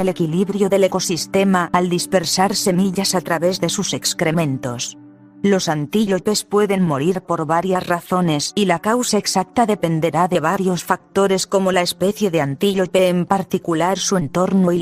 el equilibrio del ecosistema al dispersar semillas a través de sus excrementos. Los antílopes pueden morir por varias razones y la causa exacta dependerá de varios factores como la especie de antílope en particular su entorno y